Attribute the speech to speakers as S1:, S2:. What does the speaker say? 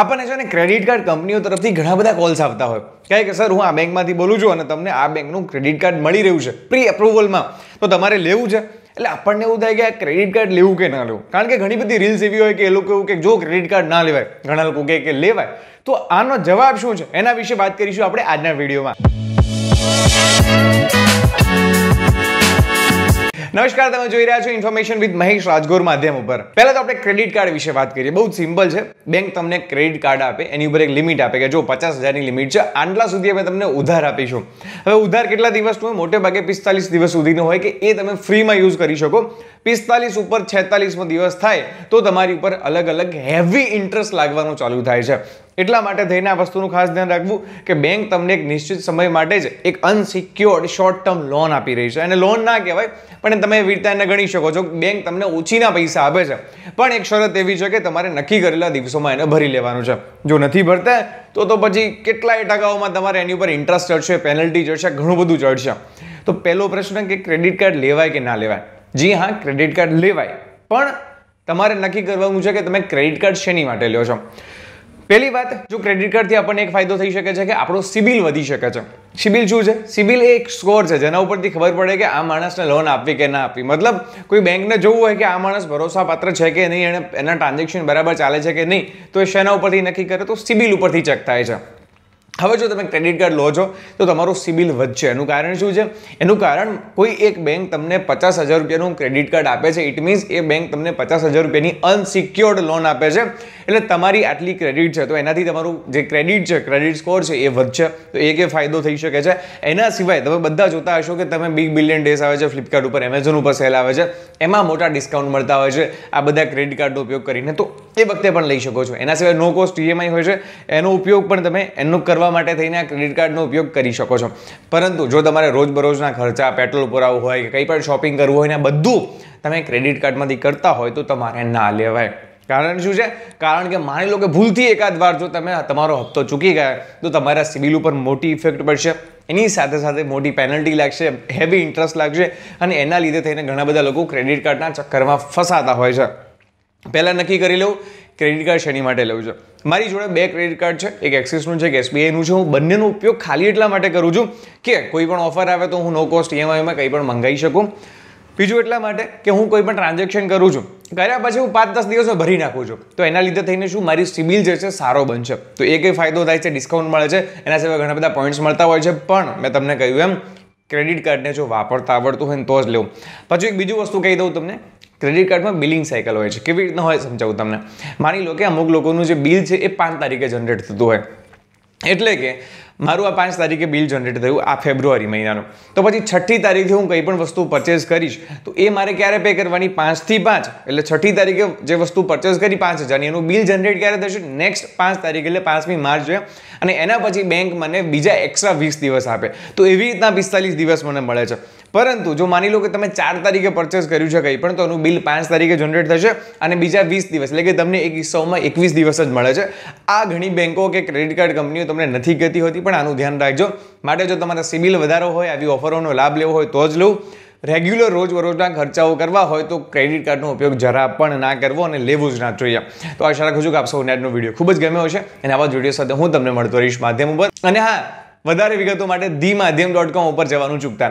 S1: આપણને છે ને ક્રેડિટ કાર્ડ કંપનીઓ તરફથી ઘણા બધા કોલ્સ આવતા હોય કહે કે સર હું આ બેંકમાંથી બોલું છું અને તમને આ બેંકનું ક્રેડિટ કાર્ડ મળી રહ્યું છે પ્રી એપ્રુવલમાં તો તમારે લેવું છે એટલે આપણને એવું થાય કે આ ક્રેડિટ કાર્ડ લેવું કે ના લેવું કારણ કે ઘણી બધી રીલ્સ એવી હોય કે એ લોકો એવું કે જો ક્રેડિટ કાર્ડ ના લેવાય ઘણા લોકો કહે કે લેવાય તો આનો જવાબ શું છે એના વિશે વાત કરીશું આપણે આજના વિડીયોમાં નમસ્કાર તમે જોઈ રહ્યા છો ઇન્ફોર્મેશન વિથ મહેશ રાજગોર માધ્યમ ઉપર પહેલા તો આપણે ક્રેડિટ કાર્ડ વિશે વાત કરીએ બહુ સિમ્પલ છે બેંક તમને ક્રેડિટ કાર્ડ આપે એની ઉપર એક લિમિટ આપે કે જો પચાસ હજારની લિમિટ છે આટલા સુધી અમે તમને ઉધાર આપીશું હવે ઉધાર કેટલા દિવસનું હોય મોટે ભાગે પિસ્તાલીસ દિવસ સુધીનો હોય કે એ તમે ફ્રીમાં યુઝ કરી શકો પિસ્તાલીસ ઉપર છેતાલીસમો દિવસ થાય તો તમારી ઉપર અલગ અલગ હેવી ઇન્ટરેસ્ટ લાગવાનું ચાલુ થાય છે એટલા માટે થઈને આ વસ્તુનું ખાસ ધ્યાન રાખવું કે બેંક તમને એક નિશ્ચિત સમય માટે જ એક અનસિક્યોર્ડ શોર્ટ ટર્મ લોન આપી રહી છે અને લોન ના કહેવાય પણ તમે એવી રીતે એને ગણી શકો છો બેંક તમને ઓછીના પૈસા આપે છે પણ એક શરત એવી છે કે તમારે નક્કી કરેલા દિવસોમાં એને ભરી લેવાનું છે જો નથી ભરતા તો તો પછી કેટલાય ટકાઓમાં તમારે એની ઉપર ઇન્ટરેસ્ટ ચડશે પેનલ્ટી ચડશે ઘણું બધું ચડશે તો પહેલો પ્રશ્ન કે ક્રેડિટ કાર્ડ લેવાય કે ના લેવાય જી હા ક્રેડિટ કાર્ડ લેવાય પણ તમારે નક્કી કરવાનું છે કે તમે ક્રેડિટ કાર્ડ શેની માટે લ્યો છો પહેલી વાત જો ક્રેડિટ કાર્ડથી આપણને એક ફાયદો થઈ શકે છે કે આપણો સિબિલ વધી શકે છે સિબિલ શું છે સિબિલ એ એક સ્કોર છે જેના ઉપરથી ખબર પડે કે આ માણસને લોન આપવી કે ના આપવી મતલબ કોઈ બેંકને જોવું હોય કે આ માણસ ભરોસાપાત્ર છે કે નહીં એને એના ટ્રાન્ઝેક્શન બરાબર ચાલે છે કે નહીં તો એ શેના ઉપરથી નક્કી કરે તો સિબિલ ઉપરથી ચેક થાય છે હવે જો તમે ક્રેડિટ કાર્ડ લો છો તો તમારું સિબિલ વધશે એનું કારણ શું છે એનું કારણ કોઈ એક બેંક તમને પચાસ હજાર રૂપિયાનું ક્રેડિટ કાર્ડ આપે છે ઇટ મીન્સ એ બેંક તમને પચાસ હજાર રૂપિયાની અનસિક્યોર્ડ લોન આપે છે એટલે તમારી આટલી ક્રેડિટ છે તો એનાથી તમારું જે ક્રેડિટ છે ક્રેડિટ સ્કોર છે એ વધશે તો એક એ ફાયદો થઈ શકે છે એના સિવાય તમે બધા જોતા હશો કે તમે બિગ બિલિયન ડેસ આવે છે ફ્લિપકાર્ટ ઉપર એમેઝોન ઉપર સેલ આવે છે એમાં મોટા ડિસ્કાઉન્ટ મળતા હોય છે આ બધા ક્રેડિટ કાર્ડનો ઉપયોગ કરીને તો એ વખતે પણ લઈ શકો છો એના સિવાય નો કોસ્ટ ઈએમઆઈ હોય છે એનો ઉપયોગ પણ તમે એનો કરવા માટે થઈને આ ક્રેડિટ કાર્ડનો ઉપયોગ કરી શકો છો પરંતુ જો તમારે રોજબરોજના ખર્ચા પેટ્રોલ ઉપર આવવું હોય કે કંઈ પણ શોપિંગ કરવું હોય ને બધું તમે ક્રેડિટ કાર્ડમાંથી કરતા હોય તો તમારે ના લેવાય કારણ શું છે કારણ કે માની લો કે ભૂલથી એકાદ વાર જો તમે તમારો હપ્તો ચૂકી ગયા તો તમારા સિબિલ ઉપર મોટી ઇફેક્ટ પડશે એની સાથે સાથે મોટી પેનલ્ટી લાગશે હેવી ઇન્ટરેસ્ટ લાગશે અને એના લીધે થઈને ઘણા બધા લોકો ક્રેડિટ કાર્ડના ચક્કરમાં ફસાતા હોય છે પહેલાં નક્કી કરી લઉં ક્રેડિટ કાર્ડ શેની માટે લેવું છે મારી જોડે બે ક્રેડિટ કાર્ડ છે એક એક્સિસનું છે એક એસબીઆઈનું છે હું બંનેનો ઉપયોગ ખાલી એટલા માટે કરું છું કે કોઈ પણ ઓફર આવે તો હું નો કોસ્ટ ઈએમઆઈમાં કંઈ પણ મંગાવી શકું બીજું એટલા માટે કે હું કોઈ પણ ટ્રાન્ઝેક્શન કરું છું કર્યા પછી હું પાંચ દસ દિવસમાં ભરી નાખું છું તો એના લીધે થઈને શું મારી સિબિલ જે છે સારો બનશે તો એ કંઈ ફાયદો થાય છે ડિસ્કાઉન્ટ મળે છે એના સિવાય ઘણા બધા પોઈન્ટ્સ મળતા હોય છે પણ મેં તમને કહ્યું એમ ક્રેડિટ કાર્ડને જો વાપરતા આવડતું હોય ને તો જ લેવું પછી એક બીજું વસ્તુ કહી દઉં તમને ક્રેડિટ કાર્ડમાં બિલિંગ સાયકલ હોય છે કેવી રીતના હોય સમજાવું તમને માની લો કે અમુક લોકોનું જે બિલ છે એ પાંચ તારીખે જનરેટ થતું હોય એટલે કે મારું આ પાંચ તારીખે બિલ જનરેટ થયું આ ફેબ્રુઆરી મહિનાનું તો પછી છઠ્ઠી તારીખે હું કંઈ પણ વસ્તુ પરચેસ કરીશ તો એ મારે ક્યારે પે કરવાની પાંચથી પાંચ એટલે છઠ્ઠી તારીખે જે વસ્તુ પરચેસ કરી પાંચ હજારની એનું બિલ જનરેટ ક્યારે થશે નેક્સ્ટ પાંચ તારીખ એટલે પાંચમી માર્ચ છે અને એના પછી બેંક મને બીજા એક્સ્ટ્રા વીસ દિવસ આપે તો એવી રીતના પિસ્તાલીસ દિવસ મને મળે છે પરંતુ જો માની લો કે તમે ચાર તારીખે પરચેસ કર્યું છે કંઈ પણ તો એનું બિલ પાંચ તારીખે જનરેટ થશે અને બીજા વીસ દિવસ એટલે કે તમને એક કિસ્સાઓમાં એકવીસ દિવસ જ મળે છે આ ઘણી બેંકો કે ક્રેડિટ કાર્ડ કંપનીઓ તમને નથી કહેતી હોતી પણ આનું ધ્યાન રાખજો માટે જો તમારા સિબિલ વધારો હોય આવી ઓફરોનો લાભ લેવો હોય તો જ લઉં રેગ્યુલર રોજબરોજના ખર્ચાઓ કરવા હોય તો ક્રેડિટ કાર્ડનો ઉપયોગ જરા પણ ના કરવો અને લેવું જ ના જોઈએ તો આશા રાખું છું કે આપ સૌને આજનો વિડીયો ખૂબ જ ગમ્યો હશે અને આવા જ વિડીયો સાથે હું તમને મળતો રહીશ માધ્યમ ઉપર અને હા વધારે વિગતો માટે ધી માધ્યમ ડોટ કોમ ઉપર જવાનું ચૂકતા નહીં